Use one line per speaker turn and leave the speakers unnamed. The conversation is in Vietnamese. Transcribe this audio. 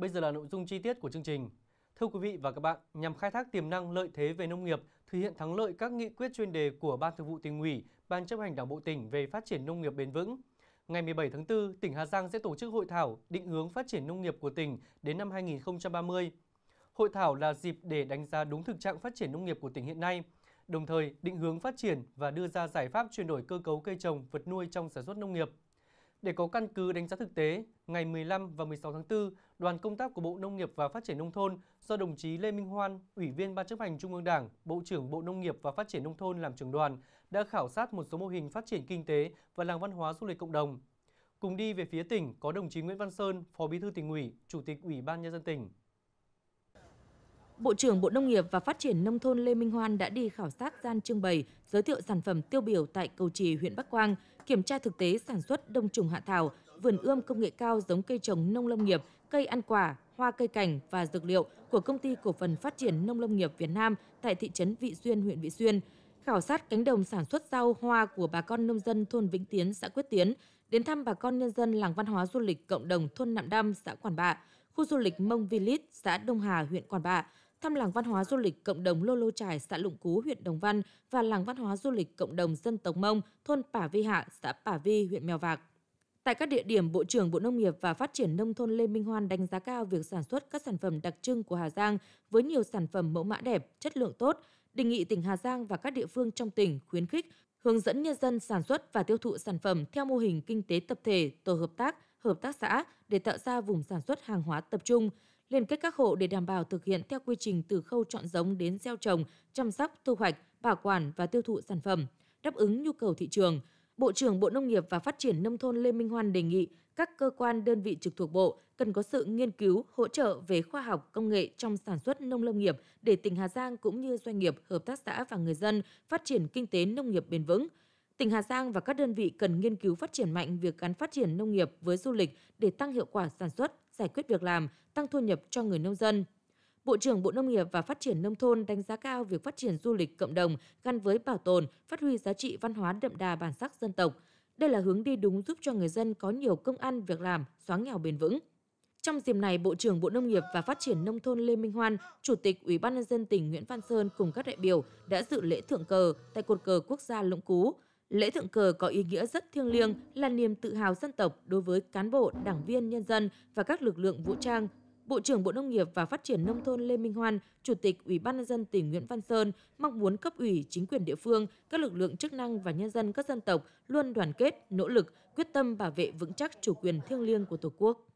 Bây giờ là nội dung chi tiết của chương trình. Thưa quý vị và các bạn, nhằm khai thác tiềm năng lợi thế về nông nghiệp, thực hiện thắng lợi các nghị quyết chuyên đề của Ban Thường vụ tỉnh ủy, Ban chấp hành Đảng bộ tỉnh về phát triển nông nghiệp bền vững. Ngày 17 tháng 4, tỉnh Hà Giang sẽ tổ chức hội thảo định hướng phát triển nông nghiệp của tỉnh đến năm 2030. Hội thảo là dịp để đánh giá đúng thực trạng phát triển nông nghiệp của tỉnh hiện nay, đồng thời định hướng phát triển và đưa ra giải pháp chuyển đổi cơ cấu cây trồng, vật nuôi trong sản xuất nông nghiệp. Để có căn cứ đánh giá thực tế, ngày 15 và 16 tháng 4, đoàn công tác của Bộ Nông nghiệp và Phát triển Nông thôn do đồng chí Lê Minh Hoan, Ủy viên Ban chấp hành Trung ương Đảng, Bộ trưởng Bộ Nông nghiệp và Phát triển Nông thôn làm trưởng đoàn, đã khảo sát một số mô hình phát triển kinh tế và làng văn hóa du lịch cộng đồng. Cùng đi về phía tỉnh có đồng chí Nguyễn Văn Sơn, Phó Bí thư tỉnh ủy, Chủ tịch Ủy ban Nhân dân tỉnh.
Bộ trưởng Bộ Nông nghiệp và Phát triển Nông thôn Lê Minh Hoan đã đi khảo sát gian trưng bày, giới thiệu sản phẩm tiêu biểu tại Cầu Trì, huyện Bắc Quang – kiểm tra thực tế sản xuất đông trùng hạ thảo, vườn ươm công nghệ cao giống cây trồng nông lâm nghiệp, cây ăn quả, hoa cây cảnh và dược liệu của công ty cổ phần phát triển nông lâm nghiệp Việt Nam tại thị trấn Vị Xuyên, huyện Vị Xuyên, khảo sát cánh đồng sản xuất rau hoa của bà con nông dân thôn Vĩnh Tiến, xã Quyết Tiến, đến thăm bà con nhân dân làng văn hóa du lịch cộng đồng thôn Nạm Đăm, xã Quản Bạ, khu du lịch Mông Vilit, xã Đông Hà, huyện Quản Bạ, thăm làng văn hóa du lịch cộng đồng Lô Lô Trải, xã Lũng Cú, huyện Đồng Văn và làng văn hóa du lịch cộng đồng dân tộc Mông, thôn Pả Vi Hạ, xã Pả Vi, huyện Mèo Vạc. Tại các địa điểm, Bộ trưởng Bộ Nông nghiệp và Phát triển Nông thôn Lê Minh Hoan đánh giá cao việc sản xuất các sản phẩm đặc trưng của Hà Giang với nhiều sản phẩm mẫu mã đẹp, chất lượng tốt, đề nghị tỉnh Hà Giang và các địa phương trong tỉnh khuyến khích, hướng dẫn nhân dân sản xuất và tiêu thụ sản phẩm theo mô hình kinh tế tập thể, tổ hợp tác, hợp tác xã để tạo ra vùng sản xuất hàng hóa tập trung, liên kết các hộ để đảm bảo thực hiện theo quy trình từ khâu chọn giống đến gieo trồng, chăm sóc, thu hoạch, bảo quản và tiêu thụ sản phẩm, đáp ứng nhu cầu thị trường. Bộ trưởng Bộ Nông nghiệp và Phát triển Nông thôn Lê Minh Hoan đề nghị các cơ quan đơn vị trực thuộc Bộ cần có sự nghiên cứu, hỗ trợ về khoa học, công nghệ trong sản xuất nông lâm nghiệp để tỉnh Hà Giang cũng như doanh nghiệp, hợp tác xã và người dân phát triển kinh tế nông nghiệp bền vững. Tỉnh Hà Giang và các đơn vị cần nghiên cứu phát triển mạnh việc gắn phát triển nông nghiệp với du lịch để tăng hiệu quả sản xuất, giải quyết việc làm, tăng thu nhập cho người nông dân. Bộ trưởng Bộ Nông nghiệp và Phát triển Nông thôn đánh giá cao việc phát triển du lịch cộng đồng gắn với bảo tồn, phát huy giá trị văn hóa đậm đà bản sắc dân tộc. Đây là hướng đi đúng giúp cho người dân có nhiều công ăn, việc làm, xóa nghèo bền vững. Trong dịp này, Bộ trưởng Bộ Nông nghiệp và Phát triển Nông thôn Lê Minh Hoan, Chủ tịch Ủy ban nhân dân tỉnh Nguyễn Văn Sơn cùng các đại biểu đã dự lễ thượng cờ tại cột cờ quốc gia Lũng Cú, Lễ thượng cờ có ý nghĩa rất thiêng liêng, là niềm tự hào dân tộc đối với cán bộ, đảng viên, nhân dân và các lực lượng vũ trang. Bộ trưởng Bộ Nông nghiệp và Phát triển Nông thôn Lê Minh Hoan, Chủ tịch Ủy ban nhân dân tỉnh Nguyễn Văn Sơn mong muốn cấp ủy, chính quyền địa phương, các lực lượng chức năng và nhân dân các dân tộc luôn đoàn kết, nỗ lực, quyết tâm bảo vệ vững chắc chủ quyền thiêng liêng của Tổ quốc.